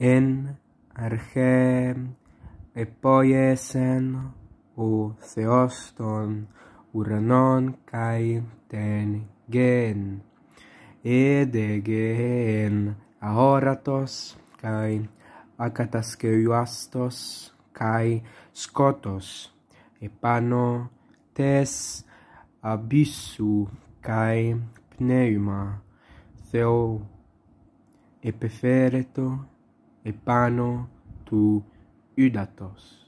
en arche e poiesen o seoston uranon kai ten gen e de gen kai akataskeuastos kai skotos e pano tes abissu kai pneuma theo epefereto e pano tu udatos.